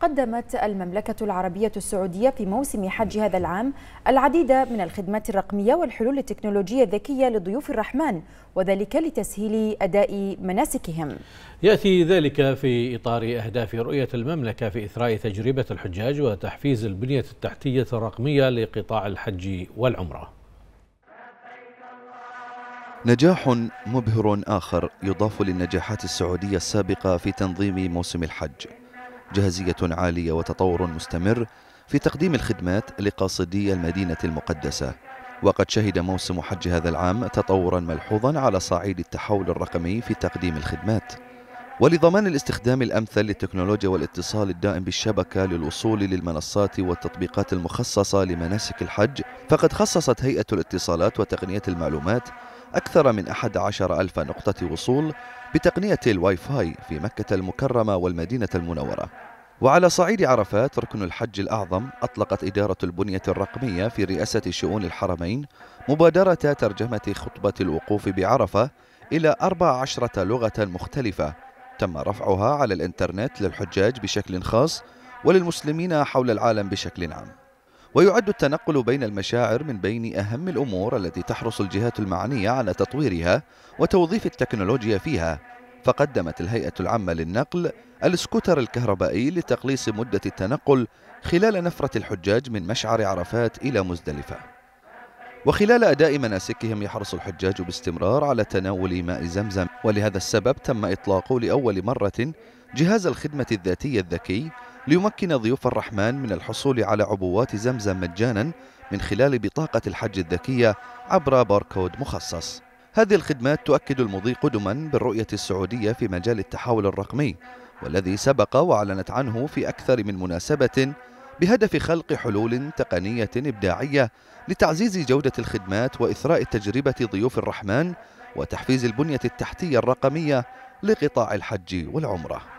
قدمت المملكة العربية السعودية في موسم حج هذا العام العديد من الخدمات الرقمية والحلول التكنولوجية الذكية لضيوف الرحمن وذلك لتسهيل أداء مناسكهم يأتي ذلك في إطار أهداف رؤية المملكة في إثراء تجربة الحجاج وتحفيز البنية التحتية الرقمية لقطاع الحج والعمرة نجاح مبهر آخر يضاف للنجاحات السعودية السابقة في تنظيم موسم الحج جاهزية عالية وتطور مستمر في تقديم الخدمات لقاصدي المدينة المقدسة وقد شهد موسم حج هذا العام تطورا ملحوظا على صعيد التحول الرقمي في تقديم الخدمات ولضمان الاستخدام الأمثل للتكنولوجيا والاتصال الدائم بالشبكة للوصول للمنصات والتطبيقات المخصصة لمناسك الحج فقد خصصت هيئة الاتصالات وتقنية المعلومات أكثر من 11 ألف نقطة وصول بتقنية الواي فاي في مكة المكرمة والمدينة المنورة وعلى صعيد عرفات ركن الحج الأعظم أطلقت إدارة البنية الرقمية في رئاسة شؤون الحرمين مبادرة ترجمة خطبة الوقوف بعرفة إلى 14 لغة مختلفة تم رفعها على الإنترنت للحجاج بشكل خاص وللمسلمين حول العالم بشكل عام ويعد التنقل بين المشاعر من بين أهم الأمور التي تحرص الجهات المعنية على تطويرها وتوظيف التكنولوجيا فيها فقدمت الهيئة العامة للنقل السكوتر الكهربائي لتقليص مدة التنقل خلال نفرة الحجاج من مشعر عرفات إلى مزدلفة وخلال أداء مناسكهم يحرص الحجاج باستمرار على تناول ماء زمزم ولهذا السبب تم إطلاق لأول مرة جهاز الخدمة الذاتية الذكي ليمكن ضيوف الرحمن من الحصول على عبوات زمزم مجانا من خلال بطاقة الحج الذكية عبر باركود مخصص هذه الخدمات تؤكد المضي قدما بالرؤية السعودية في مجال التحول الرقمي والذي سبق وأعلنت عنه في أكثر من مناسبة بهدف خلق حلول تقنية إبداعية لتعزيز جودة الخدمات وإثراء تجربة ضيوف الرحمن وتحفيز البنية التحتية الرقمية لقطاع الحج والعمره